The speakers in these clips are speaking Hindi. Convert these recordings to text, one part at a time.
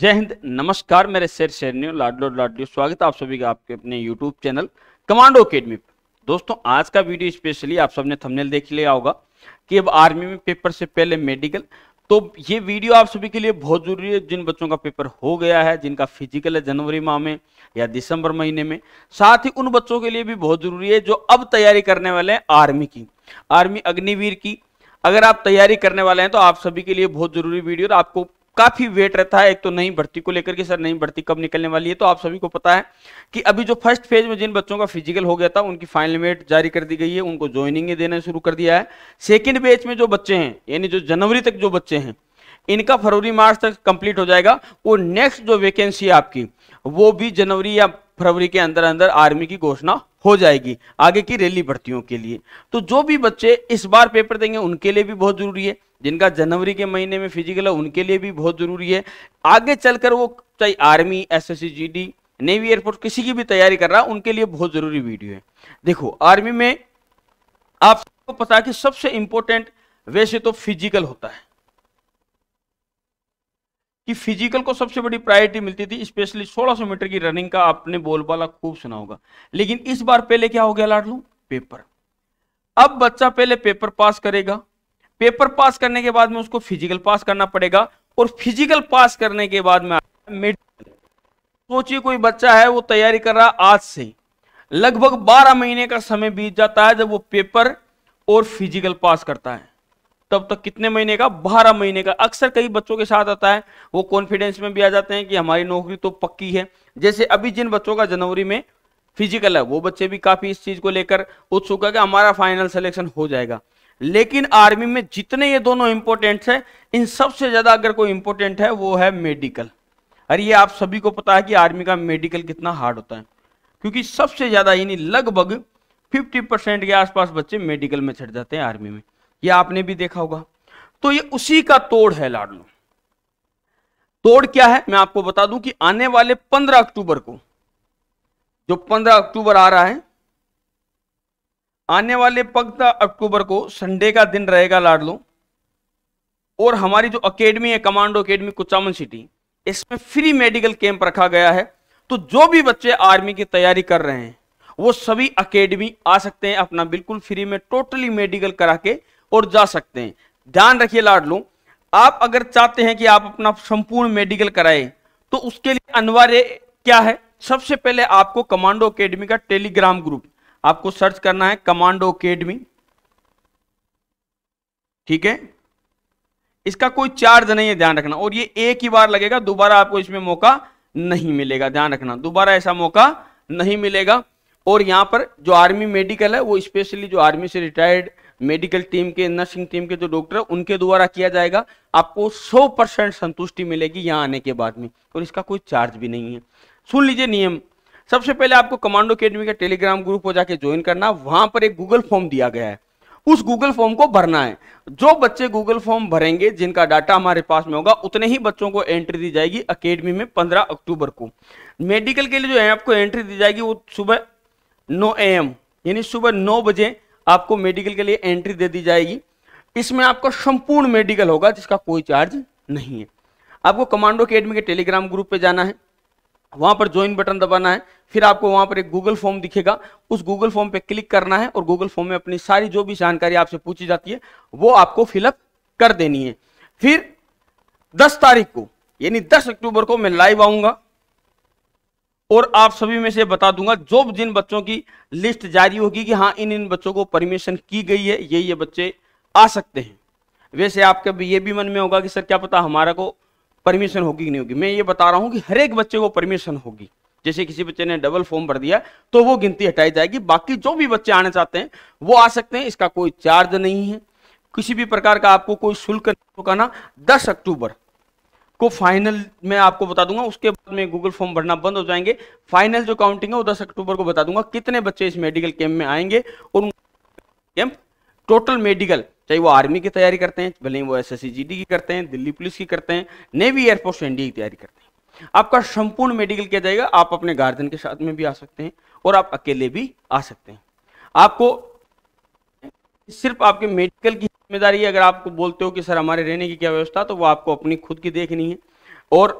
जय हिंद नमस्कार मेरे शेर शेरनियो लाडलो लाडलो स्वागत आप सभी का आपके अपने यूट्यूब चैनल कमांडो अकेडमी पर दोस्तों आज का वीडियो स्पेशली आप सबने थंबनेल देख लिया होगा कि अब आर्मी में पेपर से पहले मेडिकल तो ये वीडियो आप सभी के लिए बहुत जरूरी है जिन बच्चों का पेपर हो गया है जिनका फिजिकल है जनवरी माह में या दिसंबर महीने में साथ ही उन बच्चों के लिए भी बहुत जरूरी है जो अब तैयारी करने वाले हैं आर्मी की आर्मी अग्निवीर की अगर आप तैयारी करने वाले हैं तो आप सभी के लिए बहुत जरूरी वीडियो और आपको काफी वेट रहता है एक तो नई भर्ती को लेकर के सर नई भर्ती कब निकलने वाली है तो आप सभी को पता है कि अभी जो फर्स्ट फेज में जिन बच्चों का फिजिकल हो गया था उनकी फाइनल मेट जारी कर दी गई है उनको ज्वाइनिंग देना शुरू कर दिया है सेकेंड बेच में जो बच्चे हैं यानी जो जनवरी तक जो बच्चे हैं इनका फरवरी मार्च तक कंप्लीट हो जाएगा वो नेक्स्ट जो वैकेंसी है आपकी वो भी जनवरी या फरवरी के अंदर अंदर आर्मी की घोषणा हो जाएगी आगे की रैली भर्तियों के लिए तो जो भी बच्चे इस बार पेपर देंगे उनके लिए भी बहुत जरूरी है जिनका जनवरी के महीने में फिजिकल है उनके लिए भी बहुत ज़रूरी है आगे चलकर वो चाहे army S S navy airport किसी की भी तैयारी कर रहा है उनके लिए बहुत ज़रूरी वीडियो है देखो आर्मी में आप सबको पता कि सबसे इंपॉर्टेंट वैसे तो फिजिकल होता है कि फिजिकल को सबसे बड़ी प्रायोरिटी मिलती थी स्पेशली 1600 मीटर की रनिंग का आपने बोलबाला खूब सुना होगा लेकिन इस बार पहले क्या हो गया लाडलू पेपर अब बच्चा पहले पेपर पास करेगा पेपर पास करने के बाद में उसको फिजिकल पास करना पड़ेगा और फिजिकल पास करने के बाद में मेडिकल सोचिए कोई बच्चा है वो तैयारी कर रहा आज से लगभग 12 महीने का समय बीत जाता है जब वो पेपर और फिजिकल पास करता है तब तक कितने महीने का 12 महीने का अक्सर कई बच्चों के साथ आता है वो कॉन्फिडेंस में भी आ जाते हैं कि हमारी नौकरी तो पक्की है जैसे अभी जिन बच्चों का जनवरी में फिजिकल है वो बच्चे भी काफी इस चीज को लेकर उत्सुक है कि हमारा फाइनल सिलेक्शन हो जाएगा लेकिन आर्मी में जितने ये दोनों इंपॉर्टेंट है इन सबसे ज़्यादा अगर कोई इंपॉर्टेंट है वो है मेडिकल अरे ये आप सभी को पता है कि आर्मी का मेडिकल कितना हार्ड होता है क्योंकि सबसे ज़्यादा यानी लगभग 50 परसेंट के आसपास बच्चे मेडिकल में चढ़ जाते हैं आर्मी में ये आपने भी देखा होगा तो ये उसी का तोड़ है लाडलो तोड़ क्या है मैं आपको बता दूं कि आने वाले 15 अक्टूबर को जो 15 अक्टूबर आ रहा है आने वाले पंद्रह अक्टूबर को संडे का दिन रहेगा लाडलो और हमारी जो अकेडमी है कमांडो अकेडमी कुचामन सिटी इसमें फ्री मेडिकल कैंप रखा गया है तो जो भी बच्चे आर्मी की तैयारी कर रहे हैं वो सभी अकेडमी आ सकते हैं अपना बिल्कुल फ्री में टोटली मेडिकल करा के और जा सकते हैं ध्यान रखिए लाडलो आप अगर चाहते हैं कि आप अपना संपूर्ण मेडिकल कराए तो उसके लिए अनिवार्य क्या है सबसे पहले आपको कमांडो अकेडमी का टेलीग्राम ग्रुप आपको सर्च करना है कमांडो अकेडमी ठीक है इसका कोई चार्ज नहीं है ध्यान रखना और ये एक ही बार लगेगा दोबारा आपको इसमें मौका नहीं मिलेगा ध्यान रखना दोबारा ऐसा मौका नहीं मिलेगा और यहां पर जो आर्मी मेडिकल है वो स्पेशली जो आर्मी से रिटायर्ड मेडिकल टीम के नर्सिंग टीम के जो डॉक्टर है उनके द्वारा किया जाएगा आपको 100 परसेंट संतुष्टि मिलेगी यहां आने के बाद में और इसका कोई चार्ज भी नहीं है सुन लीजिए नियम सबसे पहले आपको कमांडो अकेडमी का टेलीग्राम ग्रुप हो जाके ज्वाइन करना वहां पर एक गूगल फॉर्म दिया गया है उस गूगल फॉर्म को भरना है जो बच्चे गूगल फॉर्म भरेंगे जिनका डाटा हमारे पास में होगा उतने ही बच्चों को एंट्री दी जाएगी अकेडमी में 15 अक्टूबर को मेडिकल के लिए जो है आपको एंट्री दी जाएगी वो सुबह 9 एम यानी सुबह 9 बजे आपको मेडिकल के लिए एंट्री दे दी जाएगी इसमें आपका संपूर्ण मेडिकल होगा जिसका कोई चार्ज नहीं है आपको कमांडो अकेडमी के टेलीग्राम ग्रुप पर जाना है वहां पर ज्वाइन बटन दबाना है फिर आपको वहां पर एक गूगल फॉर्म दिखेगा उस गूगल फॉर्म पे क्लिक करना है और गूगल फॉर्म में अपनी सारी जो भी जानकारी आपसे पूछी जाती है वो आपको फिलअप कर देनी है फिर दस तारीख को यानी 10 अक्टूबर को मैं लाइव आऊंगा और आप सभी में से बता दूंगा जो जिन बच्चों की लिस्ट जारी होगी कि हाँ इन इन बच्चों को परमिशन की गई है ये ये बच्चे आ सकते हैं वैसे आपके ये भी मन में होगा कि सर क्या पता हमारा को परमिशन होगी कि नहीं होगी मैं ये बता रहा हूँ कि हर एक बच्चे को परमिशन होगी जैसे किसी बच्चे ने डबल फॉर्म भर दिया तो वो गिनती हटाई जाएगी बाकी जो भी बच्चे आने चाहते हैं वो आ सकते हैं इसका कोई चार्ज नहीं है किसी भी प्रकार का आपको कोई शुल्क ना दस अक्टूबर को फाइनल मैं आपको बता दूंगा उसके बाद में गूगल फॉर्म भरना बंद हो जाएंगे फाइनल जो काउंटिंग है वो दस अक्टूबर को बता दूंगा कितने बच्चे इस मेडिकल कैंप में आएंगे और कैंप टोटल मेडिकल चाहे वो आर्मी की तैयारी करते हैं भले ही वो एस एस की करते हैं दिल्ली पुलिस की करते हैं नेवी एयरफोर्स एनडीए की तैयारी करते हैं आपका संपूर्ण मेडिकल किया जाएगा आप अपने गार्जियन के साथ में भी आ सकते हैं और आप अकेले भी आ सकते हैं आपको सिर्फ आपके मेडिकल की जिम्मेदारी है अगर आपको बोलते हो कि सर हमारे रहने की क्या व्यवस्था तो वो आपको अपनी खुद की देखनी है और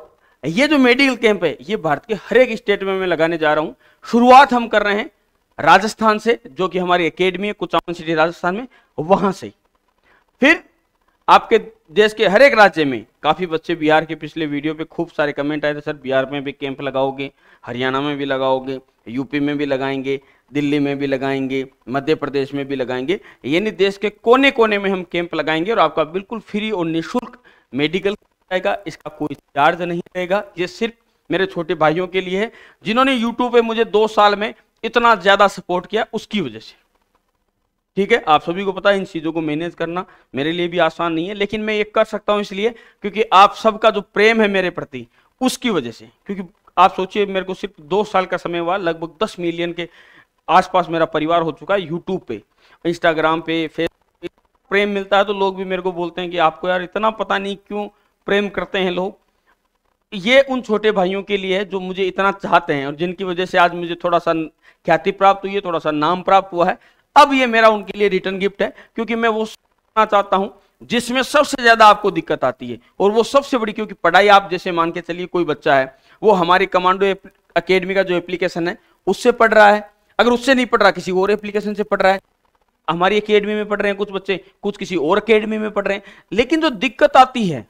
ये जो मेडिकल कैंप है ये भारत के हर एक स्टेट में मैं लगाने जा रहा हूँ शुरुआत हम कर रहे हैं राजस्थान से जो कि हमारी अकेडमी है कुछ सिटी राजस्थान में वहां से ही फिर आपके देश के हर एक राज्य में काफ़ी बच्चे बिहार के पिछले वीडियो पे खूब सारे कमेंट आए थे सर बिहार में भी कैंप लगाओगे हरियाणा में भी लगाओगे यूपी में भी लगाएंगे दिल्ली में भी लगाएंगे मध्य प्रदेश में भी लगाएंगे यानी देश के कोने कोने में हम कैंप लगाएंगे और आपका बिल्कुल फ्री और निःशुल्क मेडिकल रहेगा इसका कोई चार्ज नहीं रहेगा ये सिर्फ मेरे छोटे भाइयों के लिए है जिन्होंने यूट्यूब पे मुझे दो साल में इतना ज़्यादा सपोर्ट किया उसकी वजह से ठीक है आप सभी को पता है इन चीज़ों को मैनेज करना मेरे लिए भी आसान नहीं है लेकिन मैं ये कर सकता हूँ इसलिए क्योंकि आप सबका जो प्रेम है मेरे प्रति उसकी वजह से क्योंकि आप सोचिए मेरे को सिर्फ दो साल का समय हुआ लगभग दस मिलियन के आसपास मेरा परिवार हो चुका है यूट्यूब पे इंस्टाग्राम पे फेसबुक प्रेम मिलता है तो लोग भी मेरे को बोलते हैं कि आपको यार इतना पता नहीं क्यों प्रेम करते हैं लोग ये उन छोटे भाइयों के लिए है जो मुझे इतना चाहते हैं और जिनकी वजह से आज मुझे थोड़ा सा ख्याति प्राप्त हुई है थोड़ा सा नाम प्राप्त हुआ है अब ये मेरा उनके लिए रिटर्न गिफ्ट है क्योंकि मैं वो सुनना चाहता हूं जिसमें सबसे ज्यादा आपको दिक्कत आती है और वो सबसे बड़ी क्योंकि पढ़ाई आप जैसे मान के चलिए कोई बच्चा है वो हमारे कमांडो अकेडमी का जो एप्लीकेशन है उससे पढ़ रहा है अगर उससे नहीं पढ़ रहा किसी और एप्लीकेशन से पढ़ रहा है हमारी अकेडमी में पढ़ रहे हैं कुछ बच्चे कुछ किसी और अकेडमी में पढ़ रहे हैं लेकिन जो दिक्कत आती है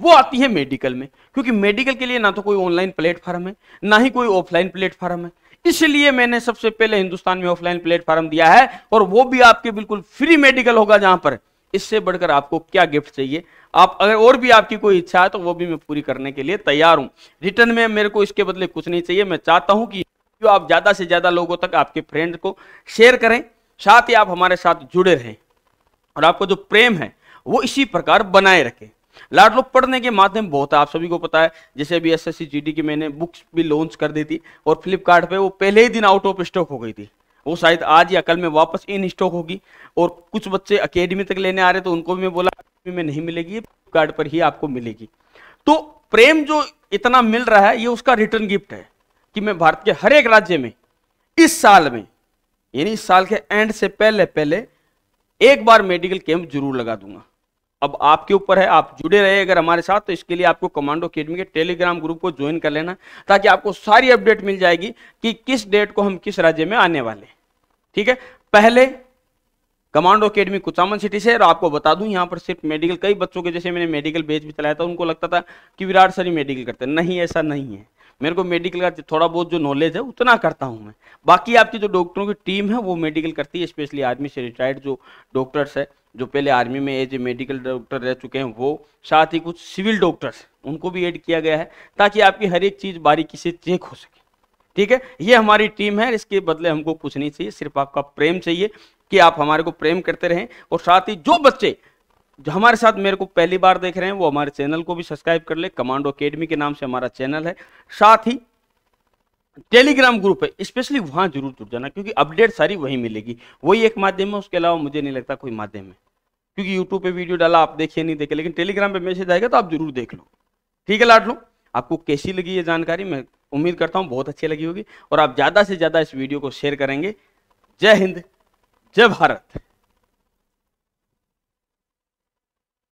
वो आती है मेडिकल में क्योंकि मेडिकल के लिए ना तो कोई ऑनलाइन प्लेटफॉर्म है ना ही कोई ऑफलाइन प्लेटफॉर्म है इसलिए मैंने सबसे पहले हिंदुस्तान में ऑफलाइन प्लेटफॉर्म दिया है और वो भी आपके बिल्कुल फ्री मेडिकल होगा जहां पर इससे बढ़कर आपको क्या गिफ्ट चाहिए आप अगर और भी आपकी कोई इच्छा है तो वो भी मैं पूरी करने के लिए तैयार हूं रिटर्न में मेरे को इसके बदले कुछ नहीं चाहिए मैं चाहता हूं कि जो आप ज़्यादा से ज़्यादा लोगों तक आपके फ्रेंड को शेयर करें साथ ही आप हमारे साथ जुड़े रहें और आपको जो प्रेम है वो इसी प्रकार बनाए रखें लाडलो पढ़ने के माध्यम बहुत है आप सभी को पता है जैसे अभी एस एस की मैंने बुक्स भी लॉन्च कर दी थी और फ्लिपकार्ट पे वो पहले ही दिन आउट ऑफ स्टॉक हो गई थी वो शायद आज या कल में वापस इन स्टॉक होगी और कुछ बच्चे अकेडमी तक लेने आ रहे तो उनको भी मैं बोला में नहीं मिलेगी फ्लिपकार्ट पर ही आपको मिलेगी तो प्रेम जो इतना मिल रहा है ये उसका रिटर्न गिफ्ट है कि मैं भारत के हर एक राज्य में इस साल में यानी इस साल के एंड से पहले पहले एक बार मेडिकल कैंप जरूर लगा दूंगा अब आपके ऊपर है आप जुड़े रहे अगर हमारे साथ तो इसके लिए आपको कमांडो अकेडमी के टेलीग्राम ग्रुप को ज्वाइन कर लेना ताकि आपको सारी अपडेट मिल जाएगी कि किस डेट को हम किस राज्य में आने वाले ठीक है पहले कमांडो अकेडमी कुचामन सिटी से और आपको बता दूं यहां पर सिर्फ मेडिकल कई बच्चों के जैसे मैंने मेडिकल बेच भी चलाया था उनको लगता था कि विराट सर ही मेडिकल करते नहीं ऐसा नहीं है मेरे को मेडिकल का थोड़ा बहुत जो नॉलेज है उतना करता हूँ मैं बाकी आपकी जो डॉक्टरों की टीम है वो मेडिकल करती है स्पेशली आर्मी से रिटायर्ड जो डॉक्टर्स है जो पहले आर्मी में एज ए मेडिकल डॉक्टर रह चुके हैं वो साथ ही कुछ सिविल डॉक्टर्स उनको भी ऐड किया गया है ताकि आपकी हर एक चीज़ बारीकी से चेक हो सके ठीक है ये हमारी टीम है इसके बदले हमको कुछ नहीं चाहिए सिर्फ आपका प्रेम चाहिए कि आप हमारे को प्रेम करते रहें और साथ ही जो बच्चे जो हमारे साथ मेरे को पहली बार देख रहे हैं वो हमारे चैनल को भी सब्सक्राइब कर ले कमांडो अकेडमी के नाम से हमारा चैनल है साथ ही टेलीग्राम ग्रुप है स्पेशली वहां जरूर जुड़ जाना क्योंकि अपडेट सारी वहीं मिलेगी वही एक माध्यम है उसके अलावा मुझे नहीं लगता कोई माध्यम है क्योंकि यूट्यूब पे वीडियो डाला आप देखिए नहीं देखे लेकिन टेलीग्राम पे मैसेज आएगा तो आप जरूर देख लो ठीक है लो आपको कैसी लगी ये जानकारी मैं उम्मीद करता हूँ बहुत अच्छी लगी होगी और आप ज़्यादा से ज़्यादा इस वीडियो को शेयर करेंगे जय हिंद जय भारत